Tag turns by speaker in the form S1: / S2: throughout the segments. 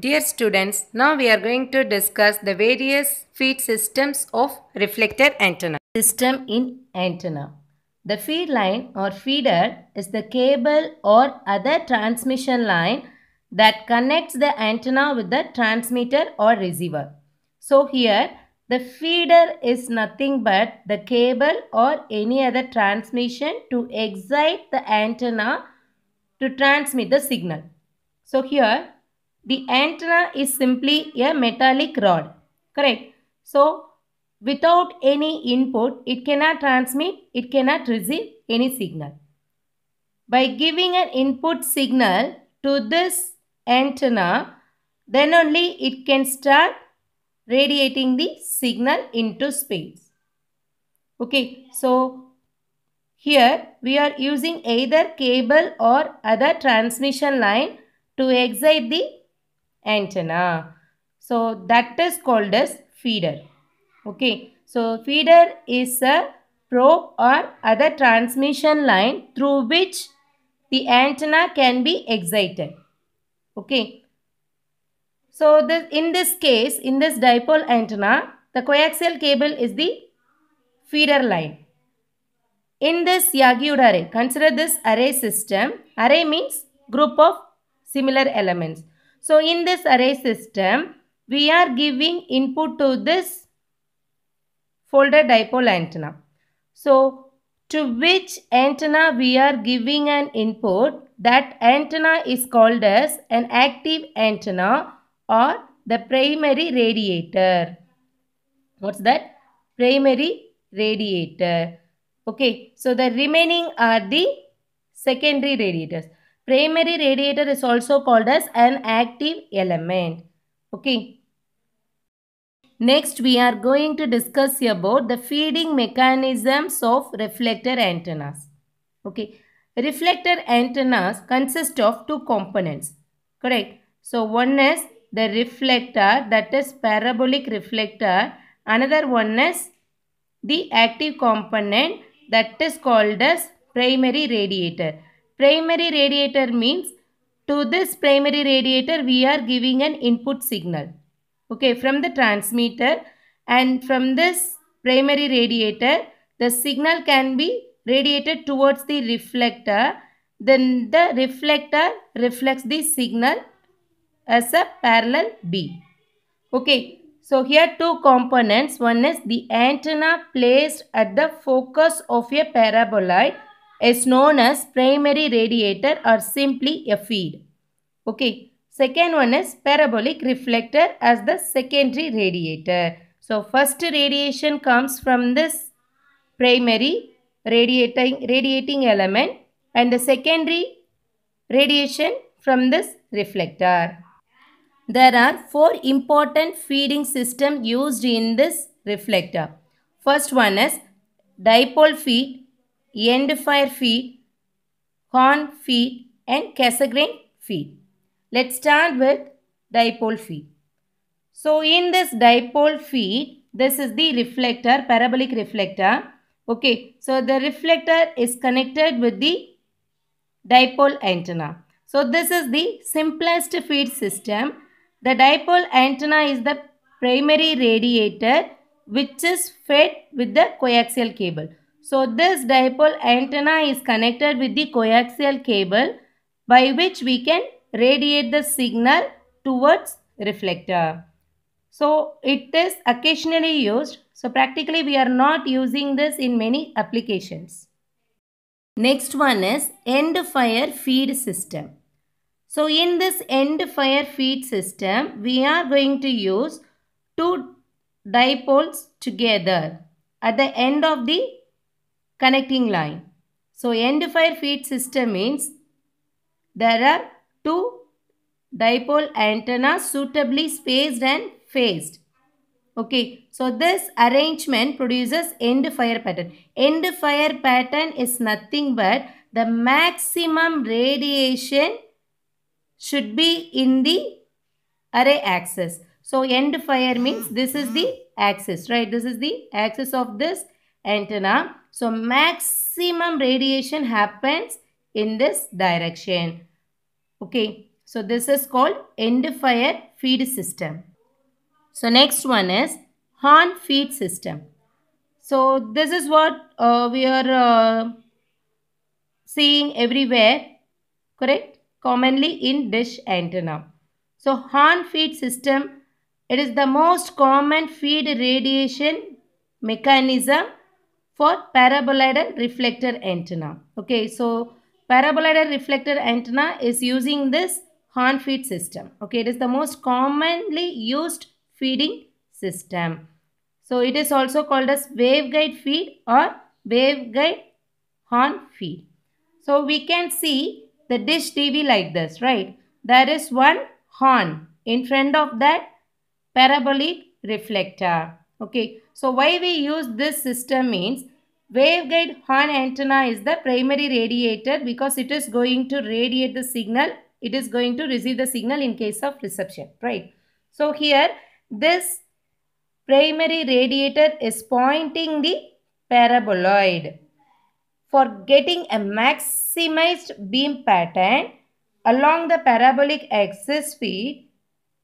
S1: Dear students, now we are going to discuss the various feed systems of reflector antenna. System in antenna. The feed line or feeder is the cable or other transmission line that connects the antenna with the transmitter or receiver. So here the feeder is nothing but the cable or any other transmission to excite the antenna to transmit the signal. So here the antenna is simply a metallic rod. Correct. So, without any input, it cannot transmit, it cannot receive any signal. By giving an input signal to this antenna, then only it can start radiating the signal into space. Okay, so here we are using either cable or other transmission line to excite the antenna. So that is called as feeder. Okay. So feeder is a probe or other transmission line through which the antenna can be excited. Okay. So this, in this case, in this dipole antenna, the coaxial cable is the feeder line. In this yagi array, consider this array system. Array means group of similar elements. So in this array system, we are giving input to this folded dipole antenna. So to which antenna we are giving an input, that antenna is called as an active antenna or the primary radiator. What's that? Primary radiator. Okay, so the remaining are the secondary radiators. Primary radiator is also called as an active element. Okay. Next, we are going to discuss about the feeding mechanisms of reflector antennas. Okay. Reflector antennas consist of two components. Correct. So, one is the reflector that is parabolic reflector. Another one is the active component that is called as primary radiator. Primary radiator means to this primary radiator we are giving an input signal. Okay, from the transmitter and from this primary radiator the signal can be radiated towards the reflector. Then the reflector reflects the signal as a parallel B. Okay, so here two components. One is the antenna placed at the focus of a paraboloid is known as primary radiator or simply a feed. Okay. Second one is parabolic reflector as the secondary radiator. So first radiation comes from this primary radiating, radiating element and the secondary radiation from this reflector. There are four important feeding system used in this reflector. First one is dipole feed end fire feed, horn feed and cassegrain feed. Let's start with dipole feed. So in this dipole feed, this is the reflector, parabolic reflector. Okay, so the reflector is connected with the dipole antenna. So this is the simplest feed system. The dipole antenna is the primary radiator which is fed with the coaxial cable. So this dipole antenna is connected with the coaxial cable by which we can radiate the signal towards reflector. So it is occasionally used. So practically we are not using this in many applications. Next one is end fire feed system. So in this end fire feed system, we are going to use two dipoles together at the end of the connecting line. So end fire feed system means there are two dipole antennas suitably spaced and phased. Okay, so this arrangement produces end fire pattern. End fire pattern is nothing but the maximum radiation should be in the array axis. So end fire means this is the axis, right? This is the axis of this antenna so maximum radiation happens in this direction. Okay. So this is called end fire feed system. So next one is horn feed system. So this is what uh, we are uh, seeing everywhere. Correct? Commonly in dish antenna. So horn feed system. It is the most common feed radiation mechanism for paraboloidal reflector antenna. Okay, so paraboloidal reflector antenna is using this horn feed system. Okay, it is the most commonly used feeding system. So it is also called as waveguide feed or waveguide horn feed. So we can see the dish TV like this, right? There is one horn in front of that parabolic reflector. Okay, so why we use this system means waveguide horn antenna is the primary radiator because it is going to radiate the signal. It is going to receive the signal in case of reception, right? So here this primary radiator is pointing the paraboloid. For getting a maximized beam pattern along the parabolic axis Feed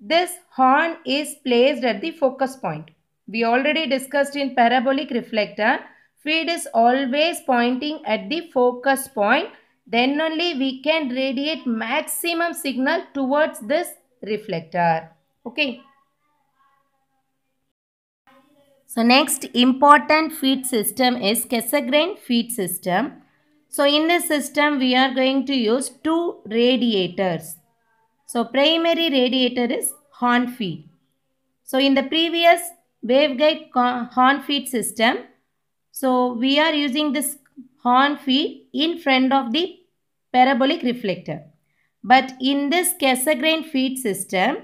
S1: this horn is placed at the focus point. We already discussed in parabolic reflector, feed is always pointing at the focus point. Then only we can radiate maximum signal towards this reflector. Okay. So next important feed system is Cassegrain feed system. So in this system we are going to use two radiators. So primary radiator is horn feed. So in the previous waveguide horn feed system. So we are using this horn feed in front of the parabolic reflector. But in this Cassegrain feed system,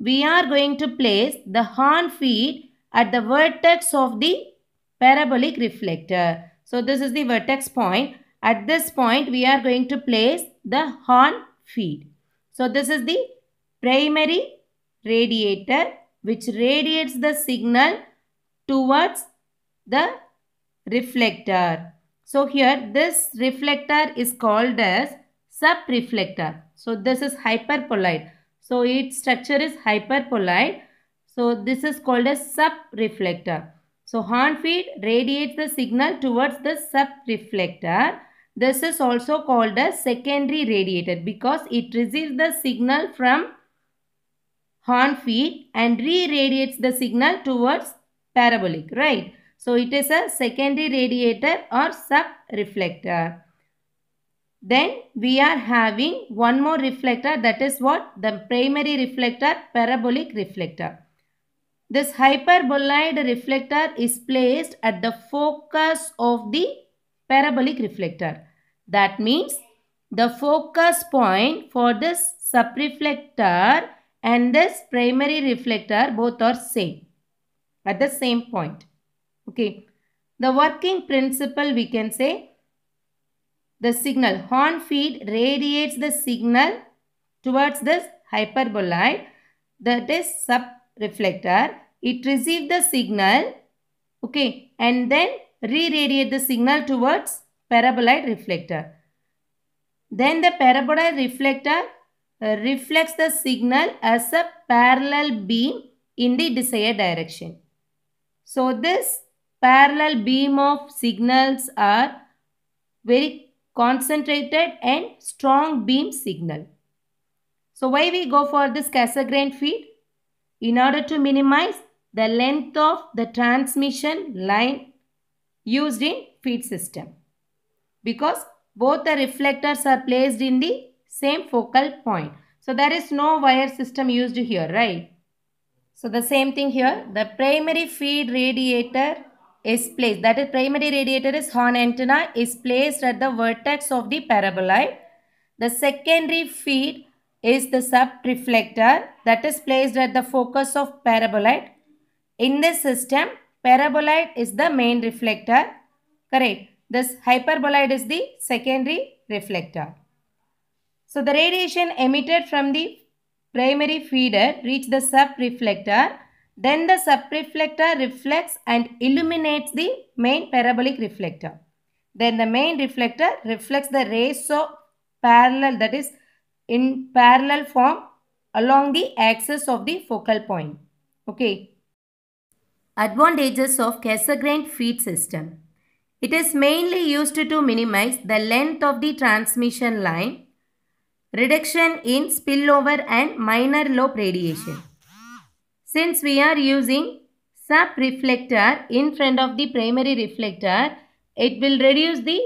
S1: we are going to place the horn feed at the vertex of the parabolic reflector. So this is the vertex point. At this point, we are going to place the horn feed. So this is the primary radiator which radiates the signal towards the reflector. So here this reflector is called as sub-reflector. So this is hyperpolite. So its structure is hyperpolite. So this is called as sub-reflector. So horn feed radiates the signal towards the sub-reflector. This is also called as secondary radiator because it receives the signal from horn feed and re-radiates the signal towards parabolic, right? So it is a secondary radiator or sub-reflector. Then we are having one more reflector that is what? The primary reflector, parabolic reflector. This hyperboloid reflector is placed at the focus of the parabolic reflector. That means the focus point for this sub-reflector and this primary reflector both are same at the same point. Okay. The working principle we can say the signal horn feed radiates the signal towards this hyperboloid that is sub-reflector. It receives the signal okay and then re-radiate the signal towards paraboloid reflector. Then the paraboloid reflector uh, reflects the signal as a parallel beam in the desired direction. So this parallel beam of signals are very concentrated and strong beam signal. So why we go for this Cassegrain feed? In order to minimize the length of the transmission line used in feed system. Because both the reflectors are placed in the same focal point. So there is no wire system used here, right? So the same thing here, the primary feed radiator is placed, that is primary radiator is horn antenna is placed at the vertex of the paraboloid. The secondary feed is the sub-reflector that is placed at the focus of paraboloid. In this system, paraboloid is the main reflector, correct. This hyperboloid is the secondary reflector. So the radiation emitted from the primary feeder reach the sub-reflector. Then the sub-reflector reflects and illuminates the main parabolic reflector. Then the main reflector reflects the rays of parallel that is in parallel form along the axis of the focal point. Okay. Advantages of Cassegrain feed system. It is mainly used to minimize the length of the transmission line reduction in spillover and minor lobe radiation. Since we are using sub-reflector in front of the primary reflector, it will reduce the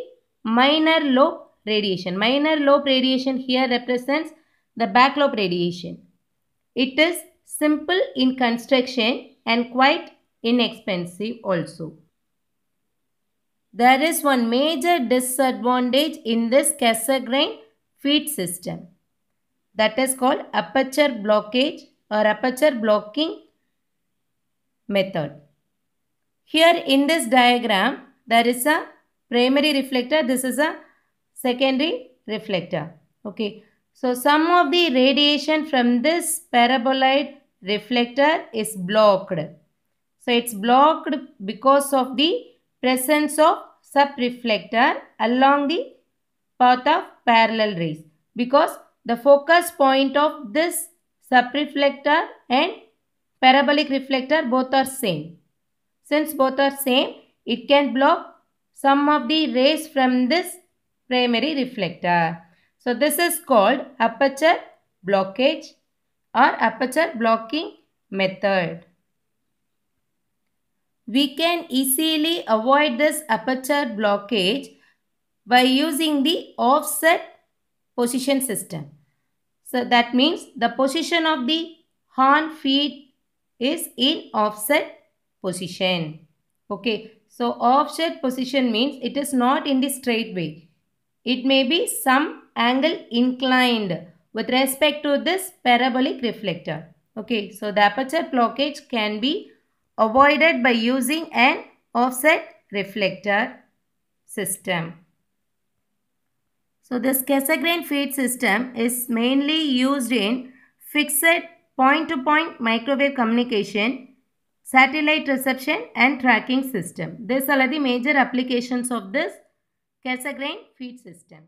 S1: minor lobe radiation. Minor lobe radiation here represents the back lobe radiation. It is simple in construction and quite inexpensive also. There is one major disadvantage in this Cassegrain feed system. That is called aperture blockage or aperture blocking method. Here in this diagram, there is a primary reflector. This is a secondary reflector. Okay. So, some of the radiation from this paraboloid reflector is blocked. So, it's blocked because of the presence of sub-reflector along the path of parallel rays because the focus point of this subreflector and parabolic reflector both are same. Since both are same, it can block some of the rays from this primary reflector. So this is called aperture blockage or aperture blocking method. We can easily avoid this aperture blockage by using the offset position system. So that means the position of the horn feet is in offset position. Okay. So offset position means it is not in the straight way. It may be some angle inclined with respect to this parabolic reflector. Okay. So the aperture blockage can be avoided by using an offset reflector system. So this Cassegrain feed system is mainly used in fixed point-to-point -point microwave communication, satellite reception and tracking system. These are the major applications of this Cassegrain feed system.